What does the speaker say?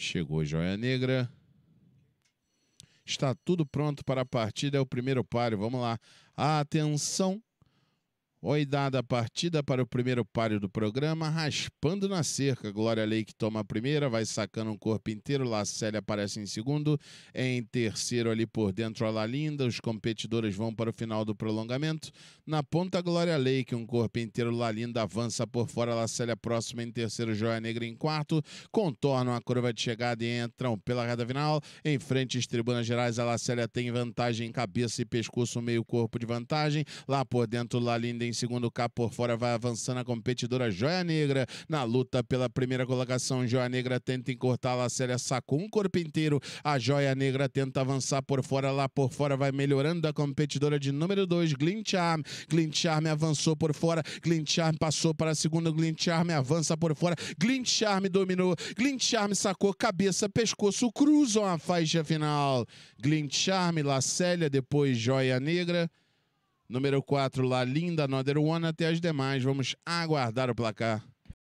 Chegou Joia Negra. Está tudo pronto para a partida, é o primeiro páreo. Vamos lá. Atenção, Oi dada a partida para o primeiro páreo do programa, raspando na cerca. Glória Lake toma a primeira, vai sacando um corpo inteiro. Lacélia aparece em segundo. Em terceiro, ali por dentro, a Lalinda. Os competidores vão para o final do prolongamento. Na ponta, Glória Lake, um corpo inteiro. Lalinda avança por fora. Lacélia próxima em terceiro, Joia Negra em quarto. Contornam a curva de chegada e entram pela reta final. Em frente, as Tribunas Gerais, a Lacélia tem vantagem em cabeça e pescoço, meio corpo de vantagem. Lá por dentro, Lalinda em em segundo cá por fora vai avançando a competidora Joia Negra. Na luta pela primeira colocação, Joia Negra tenta encurtar a Lacélia, sacou um corpo inteiro. A Joia Negra tenta avançar por fora, lá por fora vai melhorando a competidora de número 2, Glint Charm. Glint Charm avançou por fora, Glint Charm passou para a segunda, Glint Charm avança por fora, Glint Charm dominou, Glint Charm sacou cabeça, pescoço, cruzam a faixa final. Glint Charm, Lacélia, depois Joia Negra. Número 4, La Linda Another One. Até as demais, vamos aguardar o placar.